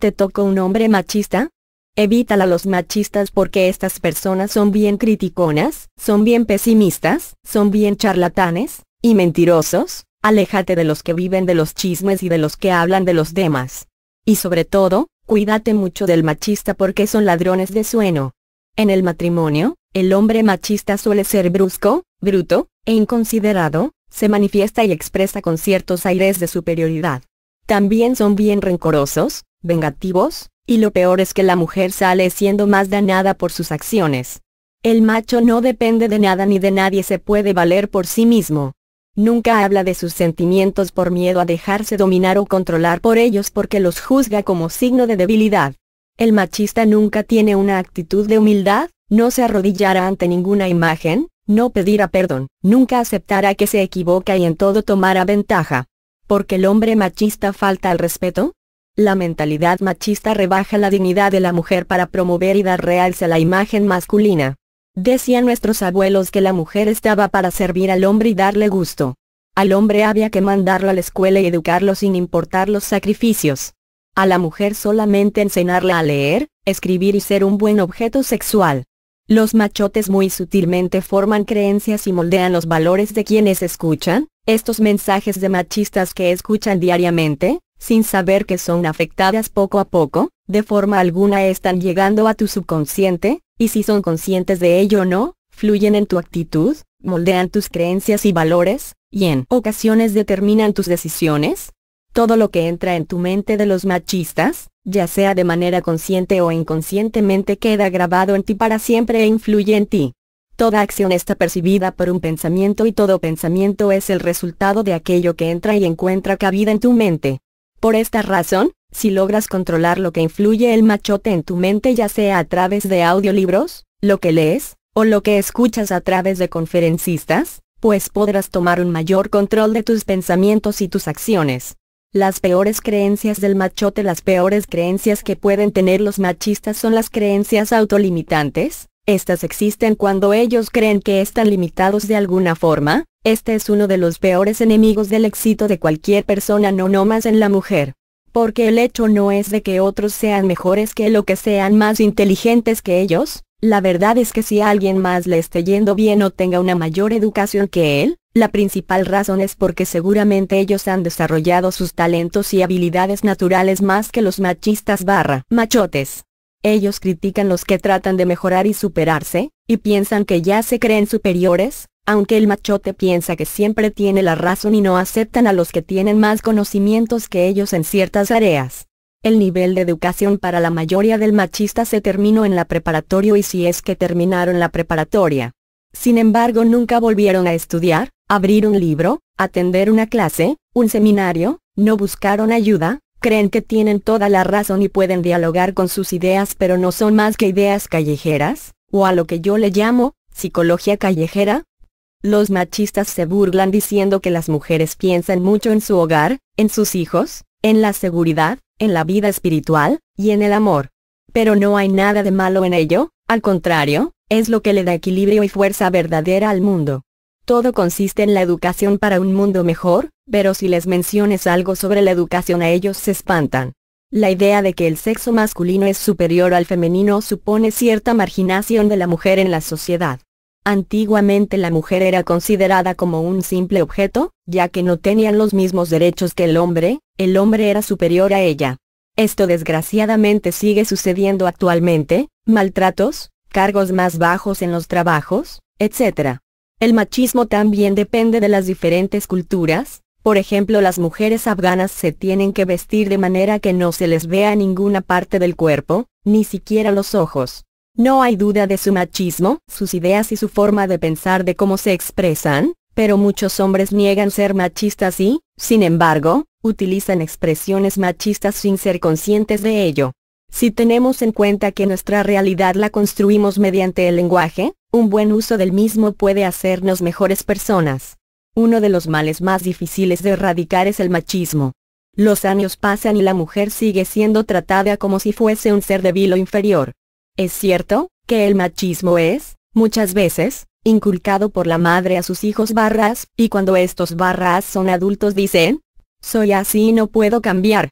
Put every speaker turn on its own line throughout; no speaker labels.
¿Te tocó un hombre machista? Evítala a los machistas porque estas personas son bien criticonas, son bien pesimistas, son bien charlatanes, y mentirosos, aléjate de los que viven de los chismes y de los que hablan de los demás. Y sobre todo, cuídate mucho del machista porque son ladrones de sueno. En el matrimonio, el hombre machista suele ser brusco, bruto, e inconsiderado, se manifiesta y expresa con ciertos aires de superioridad. También son bien rencorosos, vengativos, y lo peor es que la mujer sale siendo más danada por sus acciones. El macho no depende de nada ni de nadie se puede valer por sí mismo. Nunca habla de sus sentimientos por miedo a dejarse dominar o controlar por ellos porque los juzga como signo de debilidad. El machista nunca tiene una actitud de humildad, no se arrodillará ante ninguna imagen, no pedirá perdón, nunca aceptará que se equivoca y en todo tomará ventaja. Porque el hombre machista falta al respeto, la mentalidad machista rebaja la dignidad de la mujer para promover y dar realce a la imagen masculina. Decían nuestros abuelos que la mujer estaba para servir al hombre y darle gusto. Al hombre había que mandarlo a la escuela y educarlo sin importar los sacrificios. A la mujer solamente enseñarla a leer, escribir y ser un buen objeto sexual. Los machotes muy sutilmente forman creencias y moldean los valores de quienes escuchan, estos mensajes de machistas que escuchan diariamente, sin saber que son afectadas poco a poco, de forma alguna están llegando a tu subconsciente, y si son conscientes de ello o no, fluyen en tu actitud, moldean tus creencias y valores, y en ocasiones determinan tus decisiones. Todo lo que entra en tu mente de los machistas, ya sea de manera consciente o inconscientemente queda grabado en ti para siempre e influye en ti. Toda acción está percibida por un pensamiento y todo pensamiento es el resultado de aquello que entra y encuentra cabida en tu mente. Por esta razón, si logras controlar lo que influye el machote en tu mente ya sea a través de audiolibros, lo que lees, o lo que escuchas a través de conferencistas, pues podrás tomar un mayor control de tus pensamientos y tus acciones. Las peores creencias del machote Las peores creencias que pueden tener los machistas son las creencias autolimitantes, estas existen cuando ellos creen que están limitados de alguna forma, este es uno de los peores enemigos del éxito de cualquier persona no nomás en la mujer. Porque el hecho no es de que otros sean mejores que lo que sean más inteligentes que ellos, la verdad es que si alguien más le esté yendo bien o tenga una mayor educación que él, la principal razón es porque seguramente ellos han desarrollado sus talentos y habilidades naturales más que los machistas barra machotes. Ellos critican los que tratan de mejorar y superarse, y piensan que ya se creen superiores, aunque el machote piensa que siempre tiene la razón y no aceptan a los que tienen más conocimientos que ellos en ciertas áreas. El nivel de educación para la mayoría del machista se terminó en la preparatoria y si es que terminaron la preparatoria. Sin embargo nunca volvieron a estudiar, abrir un libro, atender una clase, un seminario, no buscaron ayuda, Creen que tienen toda la razón y pueden dialogar con sus ideas pero no son más que ideas callejeras, o a lo que yo le llamo, psicología callejera. Los machistas se burlan diciendo que las mujeres piensan mucho en su hogar, en sus hijos, en la seguridad, en la vida espiritual, y en el amor. Pero no hay nada de malo en ello, al contrario, es lo que le da equilibrio y fuerza verdadera al mundo. Todo consiste en la educación para un mundo mejor, pero si les menciones algo sobre la educación a ellos se espantan. La idea de que el sexo masculino es superior al femenino supone cierta marginación de la mujer en la sociedad. Antiguamente la mujer era considerada como un simple objeto, ya que no tenían los mismos derechos que el hombre, el hombre era superior a ella. Esto desgraciadamente sigue sucediendo actualmente, maltratos, cargos más bajos en los trabajos, etc. El machismo también depende de las diferentes culturas, por ejemplo las mujeres afganas se tienen que vestir de manera que no se les vea ninguna parte del cuerpo, ni siquiera los ojos. No hay duda de su machismo, sus ideas y su forma de pensar de cómo se expresan, pero muchos hombres niegan ser machistas y, sin embargo, utilizan expresiones machistas sin ser conscientes de ello. Si tenemos en cuenta que nuestra realidad la construimos mediante el lenguaje, un buen uso del mismo puede hacernos mejores personas. Uno de los males más difíciles de erradicar es el machismo. Los años pasan y la mujer sigue siendo tratada como si fuese un ser débil o inferior. Es cierto, que el machismo es, muchas veces, inculcado por la madre a sus hijos barras, y cuando estos barras son adultos dicen, soy así y no puedo cambiar.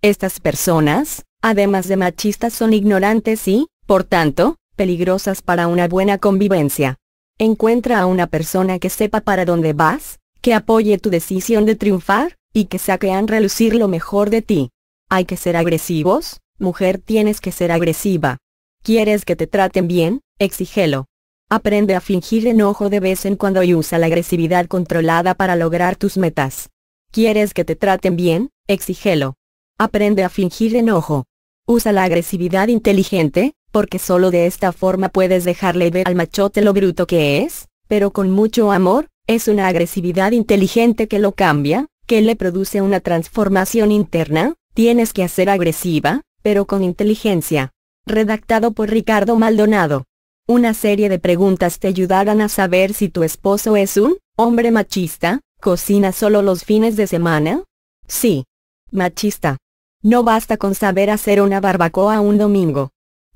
Estas personas, además de machistas son ignorantes y, por tanto, peligrosas para una buena convivencia. Encuentra a una persona que sepa para dónde vas, que apoye tu decisión de triunfar, y que saquean relucir lo mejor de ti. Hay que ser agresivos, mujer tienes que ser agresiva. ¿Quieres que te traten bien? Exígelo. Aprende a fingir enojo de vez en cuando y usa la agresividad controlada para lograr tus metas. ¿Quieres que te traten bien? Exígelo. Aprende a fingir enojo. Usa la agresividad inteligente, porque solo de esta forma puedes dejarle ver al machote lo bruto que es, pero con mucho amor, es una agresividad inteligente que lo cambia, que le produce una transformación interna, tienes que hacer agresiva, pero con inteligencia. Redactado por Ricardo Maldonado. Una serie de preguntas te ayudarán a saber si tu esposo es un hombre machista, cocina solo los fines de semana. Sí. Machista. No basta con saber hacer una barbacoa un domingo.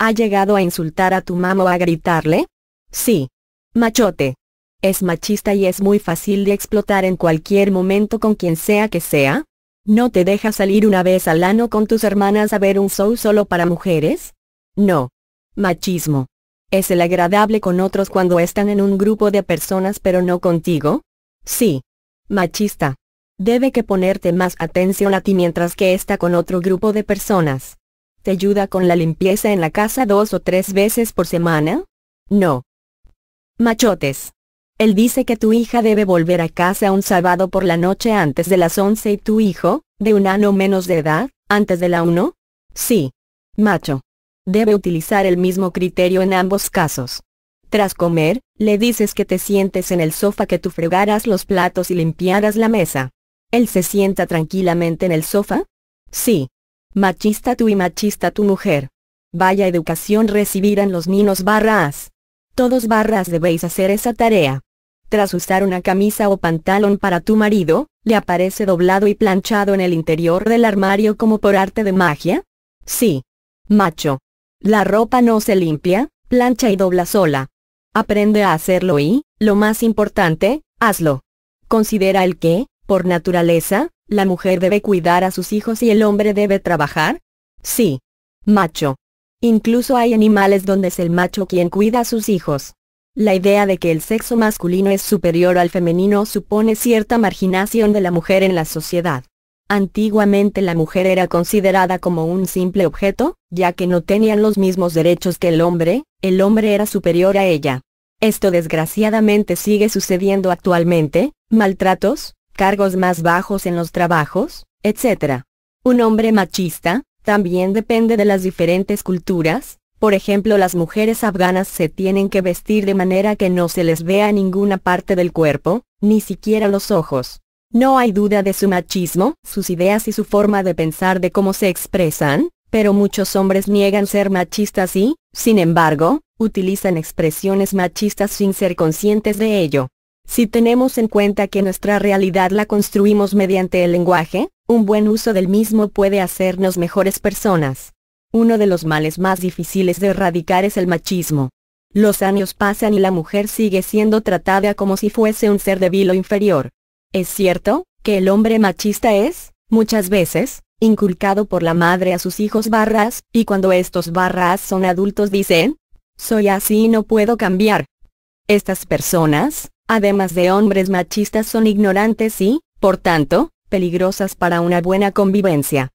¿Ha llegado a insultar a tu mamá o a gritarle? Sí. Machote. Es machista y es muy fácil de explotar en cualquier momento con quien sea que sea. ¿No te deja salir una vez al ano con tus hermanas a ver un show solo para mujeres? No. Machismo. ¿Es el agradable con otros cuando están en un grupo de personas pero no contigo? Sí. Machista. Debe que ponerte más atención a ti mientras que está con otro grupo de personas. ¿Te ayuda con la limpieza en la casa dos o tres veces por semana? No. Machotes. Él dice que tu hija debe volver a casa un sábado por la noche antes de las 11 y tu hijo, de un año menos de edad, antes de la 1? Sí. Macho. Debe utilizar el mismo criterio en ambos casos. Tras comer, le dices que te sientes en el sofá que tú fregaras los platos y limpiarás la mesa. ¿Él se sienta tranquilamente en el sofá? Sí. Machista tú y machista tu mujer. Vaya educación recibirán los niños barras. Todos barras debéis hacer esa tarea. Tras usar una camisa o pantalón para tu marido, le aparece doblado y planchado en el interior del armario como por arte de magia. Sí. Macho. La ropa no se limpia, plancha y dobla sola. Aprende a hacerlo y, lo más importante, hazlo. Considera el que, por naturaleza, ¿La mujer debe cuidar a sus hijos y el hombre debe trabajar? Sí. Macho. Incluso hay animales donde es el macho quien cuida a sus hijos. La idea de que el sexo masculino es superior al femenino supone cierta marginación de la mujer en la sociedad. Antiguamente la mujer era considerada como un simple objeto, ya que no tenían los mismos derechos que el hombre, el hombre era superior a ella. Esto desgraciadamente sigue sucediendo actualmente, maltratos, cargos más bajos en los trabajos, etc. Un hombre machista, también depende de las diferentes culturas, por ejemplo las mujeres afganas se tienen que vestir de manera que no se les vea ninguna parte del cuerpo, ni siquiera los ojos. No hay duda de su machismo, sus ideas y su forma de pensar de cómo se expresan, pero muchos hombres niegan ser machistas y, sin embargo, utilizan expresiones machistas sin ser conscientes de ello. Si tenemos en cuenta que nuestra realidad la construimos mediante el lenguaje, un buen uso del mismo puede hacernos mejores personas. Uno de los males más difíciles de erradicar es el machismo. Los años pasan y la mujer sigue siendo tratada como si fuese un ser débil o inferior. Es cierto, que el hombre machista es, muchas veces, inculcado por la madre a sus hijos barras, y cuando estos barras son adultos dicen, soy así y no puedo cambiar. Estas personas, además de hombres machistas son ignorantes y, por tanto, peligrosas para una buena convivencia.